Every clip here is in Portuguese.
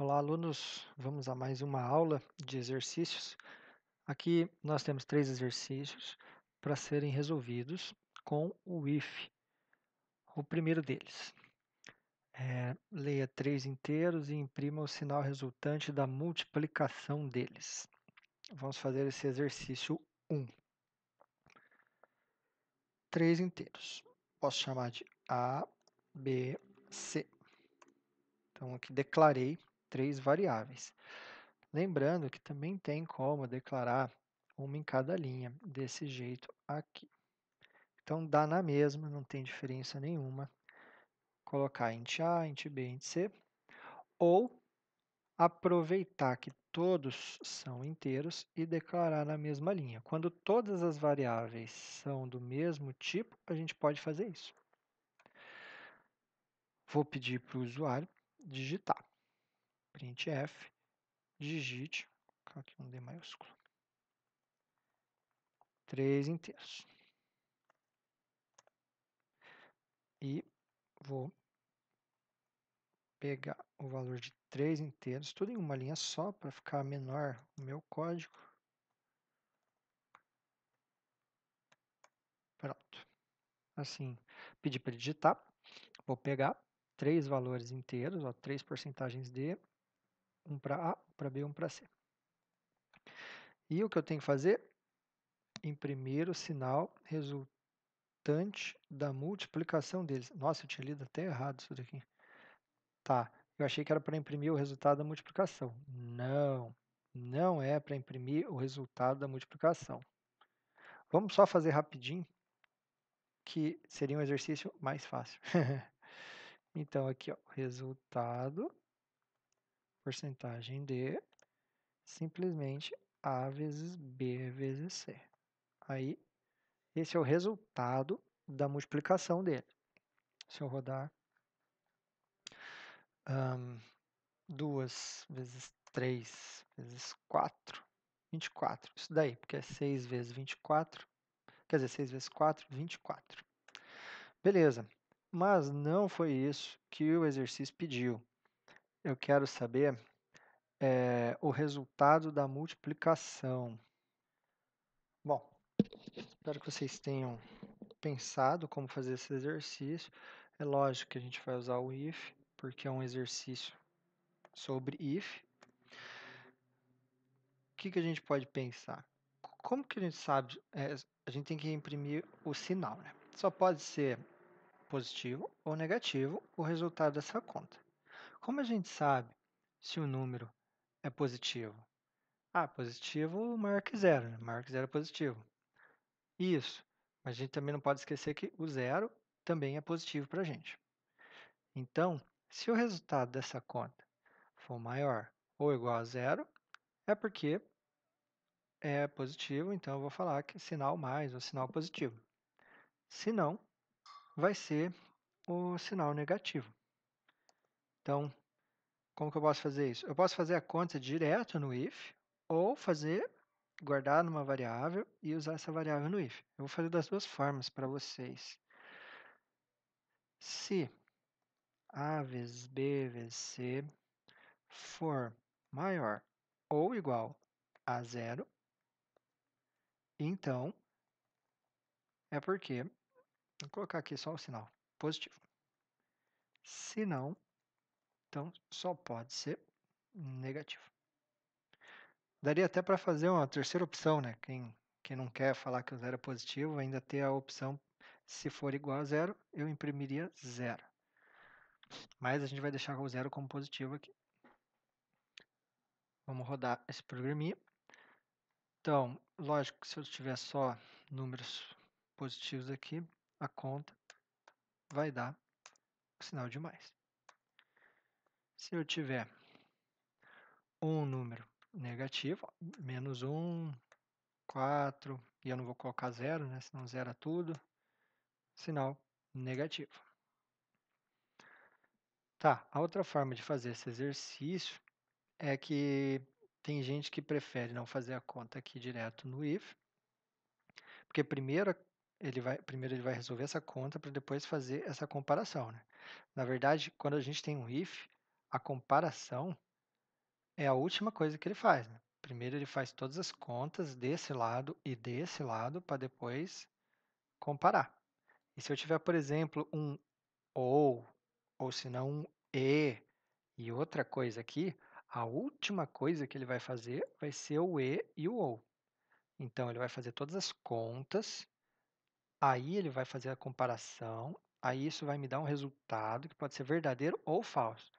Olá, alunos! Vamos a mais uma aula de exercícios. Aqui nós temos três exercícios para serem resolvidos com o IF. O primeiro deles. É, leia três inteiros e imprima o sinal resultante da multiplicação deles. Vamos fazer esse exercício 1. Um. Três inteiros. Posso chamar de A, B, C. Então, aqui declarei três variáveis. Lembrando que também tem como declarar uma em cada linha, desse jeito aqui. Então, dá na mesma, não tem diferença nenhuma. Colocar int A, int B, int C. Ou aproveitar que todos são inteiros e declarar na mesma linha. Quando todas as variáveis são do mesmo tipo, a gente pode fazer isso. Vou pedir para o usuário digitar print F, digite, vou colocar aqui um D maiúsculo, 3 inteiros. E vou pegar o valor de 3 inteiros, tudo em uma linha só, para ficar menor o meu código. Pronto. Assim, pedi para digitar. Vou pegar três valores inteiros, ó, três porcentagens de um para A, um para B, um para C. E o que eu tenho que fazer? Imprimir o sinal resultante da multiplicação deles. Nossa, eu tinha lido até errado isso daqui. Tá, eu achei que era para imprimir o resultado da multiplicação. Não, não é para imprimir o resultado da multiplicação. Vamos só fazer rapidinho, que seria um exercício mais fácil. então, aqui, ó, resultado porcentagem de simplesmente A vezes B vezes C. Aí, esse é o resultado da multiplicação dele. Se eu rodar um, 2 vezes 3 vezes 4, 24. Isso daí, porque é 6 vezes 24, quer dizer, 6 vezes 4, 24. Beleza, mas não foi isso que o exercício pediu eu quero saber é, o resultado da multiplicação. Bom, espero que vocês tenham pensado como fazer esse exercício. É lógico que a gente vai usar o if, porque é um exercício sobre if. O que, que a gente pode pensar? Como que a gente sabe? É, a gente tem que imprimir o sinal, né? Só pode ser positivo ou negativo o resultado dessa conta. Como a gente sabe se o número é positivo? Ah, positivo maior que zero, né? maior que zero é positivo. Isso, mas a gente também não pode esquecer que o zero também é positivo para a gente. Então, se o resultado dessa conta for maior ou igual a zero, é porque é positivo, então eu vou falar que sinal mais ou sinal positivo. Se não, vai ser o sinal negativo. Então, como que eu posso fazer isso? Eu posso fazer a conta direto no if ou fazer guardar numa variável e usar essa variável no if. Eu vou fazer das duas formas para vocês. Se a vezes b vezes c for maior ou igual a zero, então é porque, vou colocar aqui só o sinal positivo. Se não, então só pode ser negativo. Daria até para fazer uma terceira opção, né? Quem, quem não quer falar que o zero é positivo, ainda ter a opção, se for igual a zero, eu imprimiria zero. Mas a gente vai deixar o zero como positivo aqui. Vamos rodar esse programinha. Então, lógico que se eu tiver só números positivos aqui, a conta vai dar o sinal de mais. Se eu tiver um número negativo, menos 1, 4, e eu não vou colocar zero, né? senão zera tudo, sinal negativo. Tá, a outra forma de fazer esse exercício é que tem gente que prefere não fazer a conta aqui direto no if, porque primeiro ele vai, primeiro ele vai resolver essa conta para depois fazer essa comparação. Né? Na verdade, quando a gente tem um if, a comparação é a última coisa que ele faz. Né? Primeiro ele faz todas as contas desse lado e desse lado para depois comparar. E se eu tiver, por exemplo, um ou, ou se não um e, e outra coisa aqui, a última coisa que ele vai fazer vai ser o e e o ou. Então, ele vai fazer todas as contas, aí ele vai fazer a comparação, aí isso vai me dar um resultado que pode ser verdadeiro ou falso.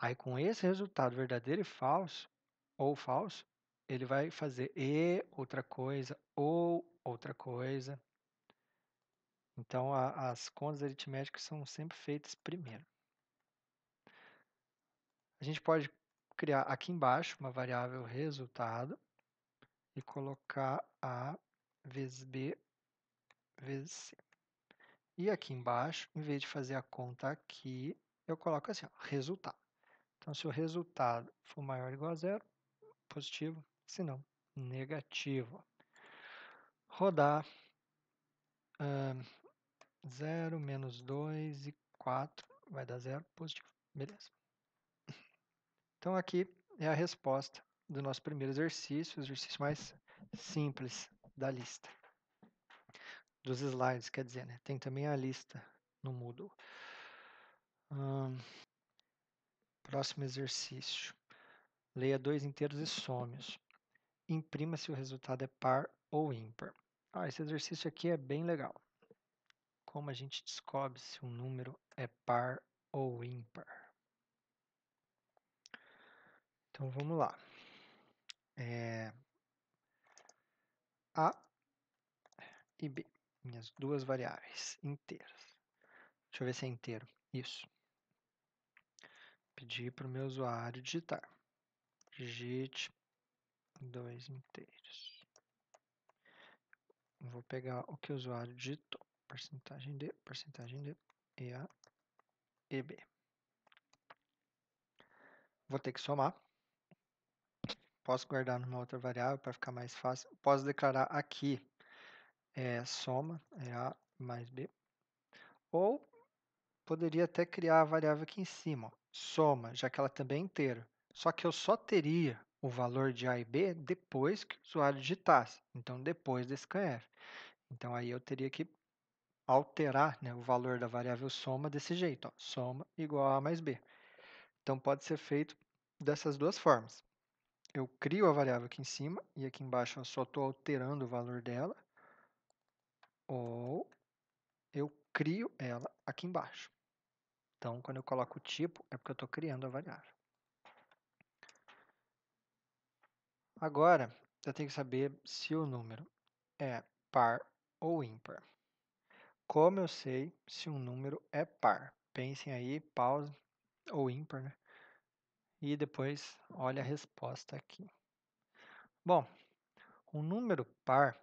Aí, com esse resultado verdadeiro e falso, ou falso, ele vai fazer e outra coisa, ou outra coisa. Então, a, as contas aritméticas são sempre feitas primeiro. A gente pode criar aqui embaixo uma variável resultado e colocar A vezes B vezes C. E aqui embaixo, em vez de fazer a conta aqui, eu coloco assim, ó, resultado. Então, se o resultado for maior ou igual a zero, positivo, se não, negativo. Rodar uh, 0, menos 2 e 4, vai dar zero, positivo. Beleza. Então, aqui é a resposta do nosso primeiro exercício, o exercício mais simples da lista. Dos slides, quer dizer, né? Tem também a lista no Moodle. Hum, Próximo exercício. Leia dois inteiros e some-os. Imprima se o resultado é par ou ímpar. Ah, esse exercício aqui é bem legal. Como a gente descobre se um número é par ou ímpar? Então vamos lá. É... A e B, minhas duas variáveis inteiras. Deixa eu ver se é inteiro. Isso pedir para o meu usuário digitar. Digite dois inteiros. Vou pegar o que o usuário digitou, porcentagem D, porcentagem D, EA, EB. Vou ter que somar. Posso guardar numa outra variável para ficar mais fácil. Posso declarar aqui é, soma, mais B. Ou poderia até criar a variável aqui em cima. Ó soma, já que ela também é inteira. Só que eu só teria o valor de A e B depois que o usuário digitasse, então depois desse scanf. Então aí eu teria que alterar né, o valor da variável soma desse jeito, ó, soma igual a A mais B. Então pode ser feito dessas duas formas. Eu crio a variável aqui em cima e aqui embaixo eu só estou alterando o valor dela, ou eu crio ela aqui embaixo. Então, quando eu coloco o tipo, é porque eu estou criando a variável. Agora, eu tenho que saber se o número é par ou ímpar. Como eu sei se um número é par? Pensem aí, pause ou ímpar, né? E depois olha a resposta aqui. Bom, um número par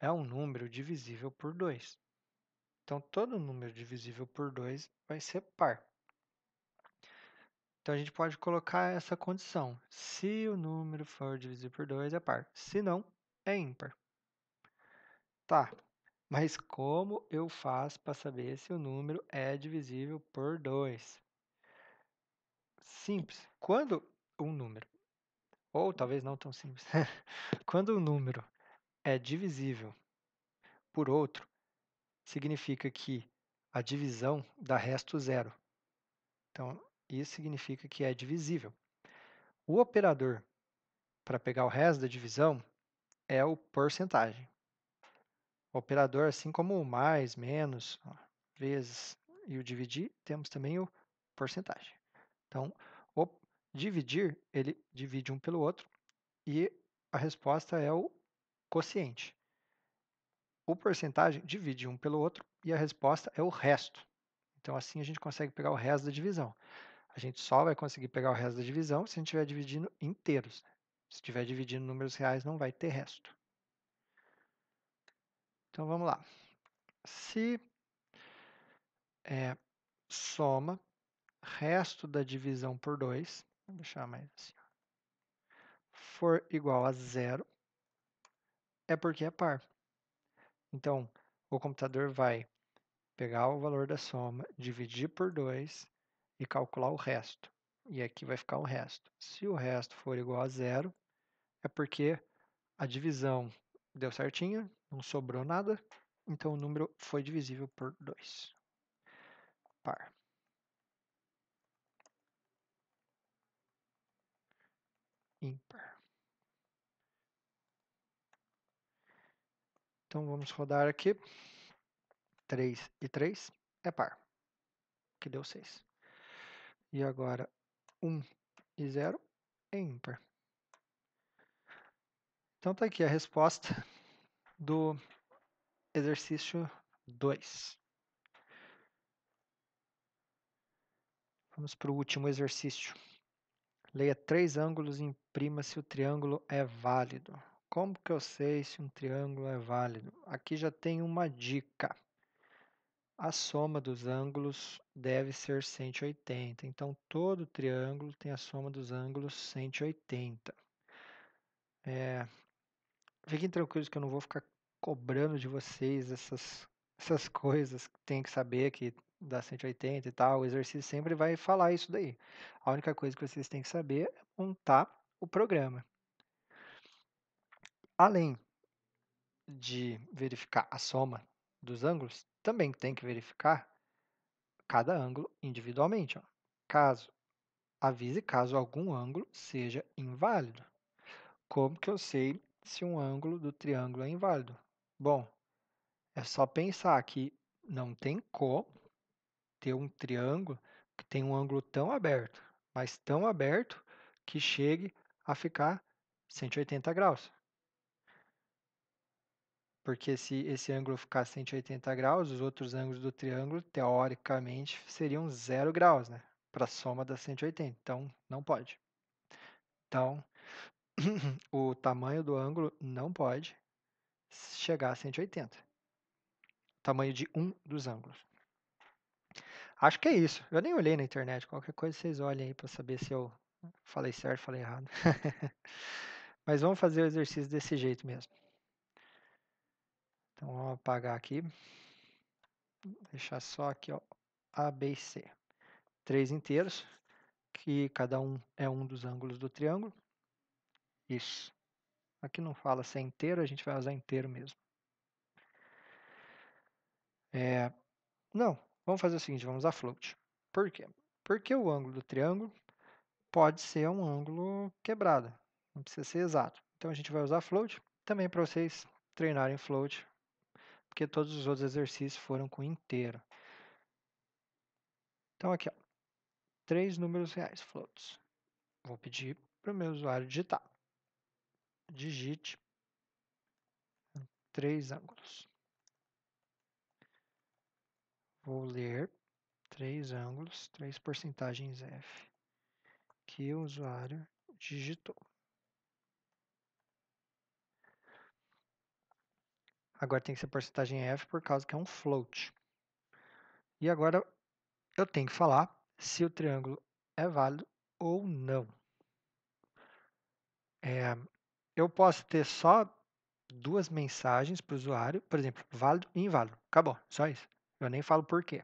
é um número divisível por 2. Então, todo número divisível por 2 vai ser par. Então, a gente pode colocar essa condição. Se o número for divisível por 2, é par. Se não, é ímpar. Tá, mas como eu faço para saber se o número é divisível por 2? Simples. Quando um número, ou talvez não tão simples, quando um número é divisível por outro, significa que a divisão dá resto zero. Então, isso significa que é divisível. O operador para pegar o resto da divisão é o porcentagem. O operador, assim como o mais, menos, vezes e o dividir, temos também o porcentagem. Então, o dividir, ele divide um pelo outro e a resposta é o quociente o porcentagem divide um pelo outro e a resposta é o resto. Então, assim a gente consegue pegar o resto da divisão. A gente só vai conseguir pegar o resto da divisão se a gente estiver dividindo inteiros. Se estiver dividindo números reais, não vai ter resto. Então, vamos lá. Se é, soma resto da divisão por 2, vou deixar mais assim, for igual a zero, é porque é par. Então, o computador vai pegar o valor da soma, dividir por 2 e calcular o resto. E aqui vai ficar o resto. Se o resto for igual a zero, é porque a divisão deu certinha, não sobrou nada, então o número foi divisível por 2. Par. Ímpar. Então vamos rodar aqui. 3 e 3 é par, que deu 6. E agora 1 e 0 é ímpar. Então tá aqui a resposta do exercício 2. Vamos para o último exercício. Leia três ângulos e imprima se o triângulo é válido. Como que eu sei se um triângulo é válido? Aqui já tem uma dica. A soma dos ângulos deve ser 180. Então, todo triângulo tem a soma dos ângulos 180. É, fiquem tranquilos que eu não vou ficar cobrando de vocês essas, essas coisas que tem que saber que dá 180 e tal. O exercício sempre vai falar isso daí. A única coisa que vocês têm que saber é montar o programa. Além de verificar a soma dos ângulos, também tem que verificar cada ângulo individualmente. Ó. Caso avise caso algum ângulo seja inválido. Como que eu sei se um ângulo do triângulo é inválido? Bom, é só pensar que não tem como ter um triângulo que tem um ângulo tão aberto, mas tão aberto que chegue a ficar 180 graus porque se esse ângulo ficar 180 graus, os outros ângulos do triângulo, teoricamente, seriam zero graus, né? Para a soma das 180. Então, não pode. Então, o tamanho do ângulo não pode chegar a 180. Tamanho de um dos ângulos. Acho que é isso. Eu nem olhei na internet. Qualquer coisa vocês olhem aí para saber se eu falei certo, falei errado. Mas vamos fazer o exercício desse jeito mesmo. Então vamos apagar aqui, deixar só aqui ó, A, B e C. Três inteiros, que cada um é um dos ângulos do triângulo. Isso. Aqui não fala se é inteiro, a gente vai usar inteiro mesmo. É, não, vamos fazer o seguinte, vamos usar float. Por quê? Porque o ângulo do triângulo pode ser um ângulo quebrado, não precisa ser exato. Então a gente vai usar float também para vocês treinarem float porque todos os outros exercícios foram com inteiro. Então, aqui, ó, três números reais, floats. Vou pedir para o meu usuário digitar. Digite três ângulos. Vou ler três ângulos, três porcentagens F que o usuário digitou. Agora tem que ser porcentagem F por causa que é um float. E agora eu tenho que falar se o triângulo é válido ou não. É, eu posso ter só duas mensagens para o usuário, por exemplo, válido e inválido. Acabou, só isso. Eu nem falo por quê.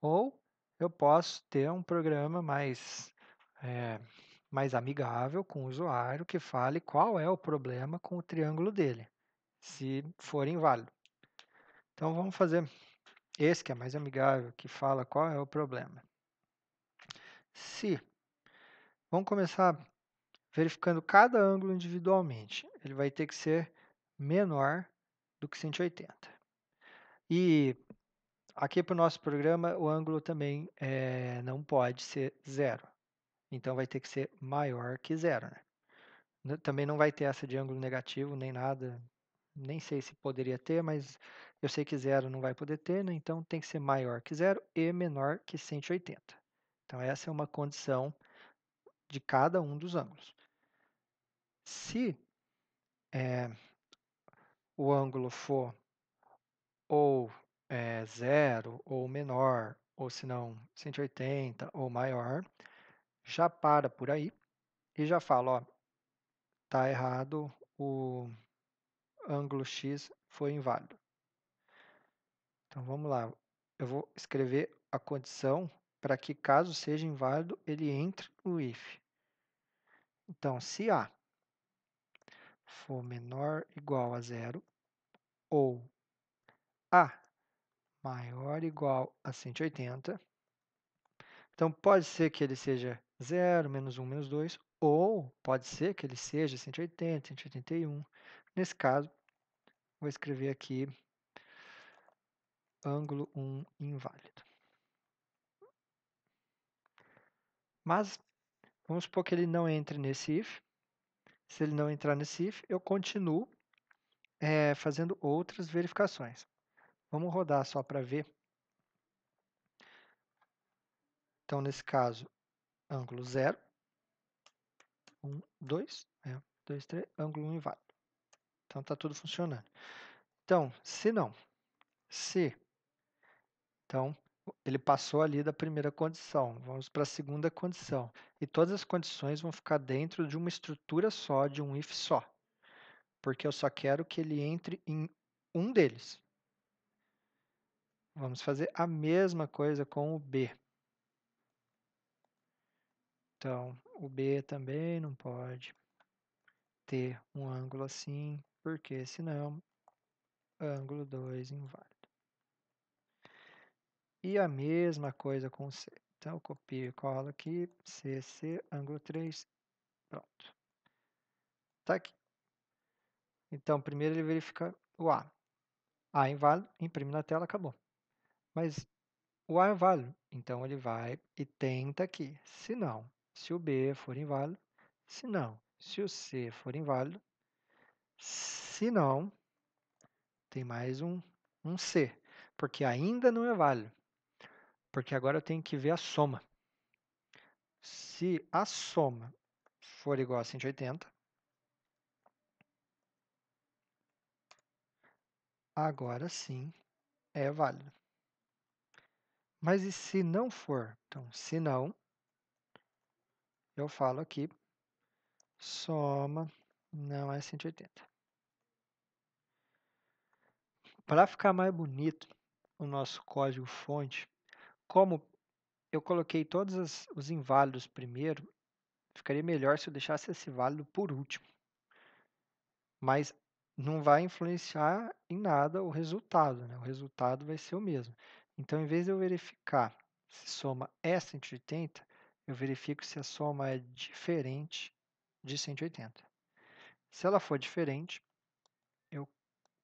Ou eu posso ter um programa mais, é, mais amigável com o usuário que fale qual é o problema com o triângulo dele se for inválido. Então vamos fazer esse que é mais amigável, que fala qual é o problema. Se vamos começar verificando cada ângulo individualmente, ele vai ter que ser menor do que 180. E aqui para o nosso programa, o ângulo também é, não pode ser zero. Então, vai ter que ser maior que zero. Né? Também não vai ter essa de ângulo negativo, nem nada, nem sei se poderia ter, mas eu sei que zero não vai poder ter, né? então tem que ser maior que zero e menor que 180. Então essa é uma condição de cada um dos ângulos. Se é, o ângulo for ou é, zero ou menor, ou se não 180 ou maior, já para por aí e já fala, ó, tá errado o ângulo x foi inválido. Então vamos lá, eu vou escrever a condição para que caso seja inválido, ele entre no if. Então, se A for menor ou igual a zero, ou A maior ou igual a 180, então pode ser que ele seja 0, menos 1, menos 2, ou pode ser que ele seja 180, 181. Nesse caso, vou escrever aqui ângulo 1 inválido. Mas vamos supor que ele não entre nesse if. Se ele não entrar nesse if, eu continuo é, fazendo outras verificações. Vamos rodar só para ver. Então, nesse caso, ângulo 0, 1, 2, 2, 3, ângulo 1 inválido. Então está tudo funcionando. Então, se não, se, então ele passou ali da primeira condição, vamos para a segunda condição. E todas as condições vão ficar dentro de uma estrutura só, de um if só. Porque eu só quero que ele entre em um deles. Vamos fazer a mesma coisa com o B. Então, o B também não pode ter um ângulo assim, porque senão é ângulo 2 inválido. E a mesma coisa com C. Então, eu copio e colo aqui, CC, ângulo 3, pronto. Tá aqui. Então, primeiro ele verifica o A. A inválido, imprime na tela, acabou. Mas o A é válido, então ele vai e tenta aqui. Se não, se o B for inválido, se não, se o C for inválido, se não, tem mais um, um C, porque ainda não é válido. Porque agora eu tenho que ver a soma. Se a soma for igual a 180, agora sim é válido. Mas e se não for? Então, se não, eu falo aqui, soma não é 180. Para ficar mais bonito o nosso código fonte, como eu coloquei todos as, os inválidos primeiro, ficaria melhor se eu deixasse esse válido por último. Mas não vai influenciar em nada o resultado, né? o resultado vai ser o mesmo. Então, em vez de eu verificar se soma é 180, eu verifico se a soma é diferente de 180. Se ela for diferente,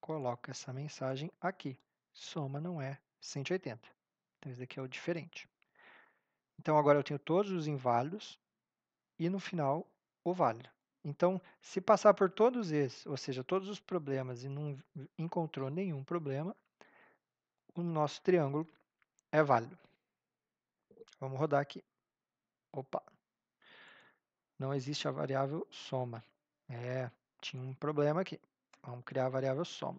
coloca essa mensagem aqui. Soma não é 180. Então, esse daqui é o diferente. Então, agora eu tenho todos os inválidos e no final o válido. Então, se passar por todos esses, ou seja, todos os problemas e não encontrou nenhum problema, o nosso triângulo é válido. Vamos rodar aqui. Opa! Não existe a variável soma. É, tinha um problema aqui. Vamos criar a variável soma.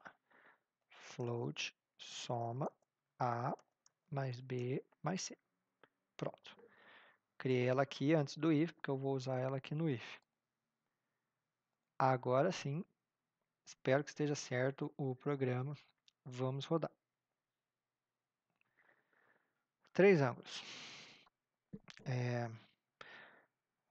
Float soma A mais B mais C. Pronto. Criei ela aqui antes do if, porque eu vou usar ela aqui no if. Agora sim, espero que esteja certo o programa. Vamos rodar. Três ângulos. É,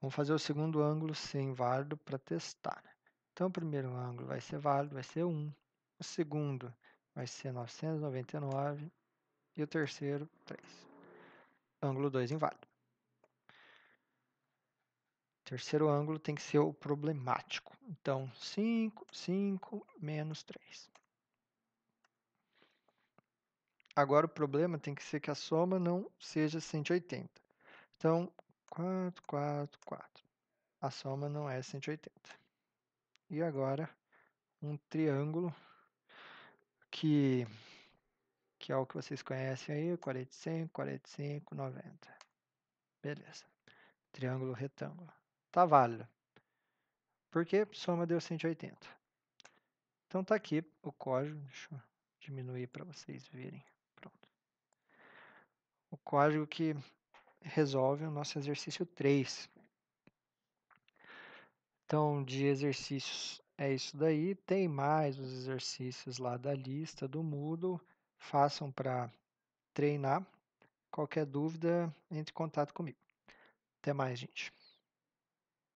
vamos fazer o segundo ângulo sem válido para testar. Né? Então, o primeiro ângulo vai ser válido, vai ser 1. O segundo vai ser 999. E o terceiro, 3. Ângulo 2 inválido. Terceiro ângulo tem que ser o problemático. Então, 5, 5, menos 3. Agora, o problema tem que ser que a soma não seja 180. Então, 4, 4, 4. A soma não é 180 e agora um triângulo que, que é o que vocês conhecem aí, 45, 45, 90. Beleza. Triângulo retângulo. Tá válido. Porque soma deu 180. Então tá aqui o código, deixa eu diminuir para vocês verem. Pronto. O código que resolve o nosso exercício 3. Então, de exercícios é isso daí. Tem mais os exercícios lá da lista do Moodle. Façam para treinar. Qualquer dúvida, entre em contato comigo. Até mais, gente.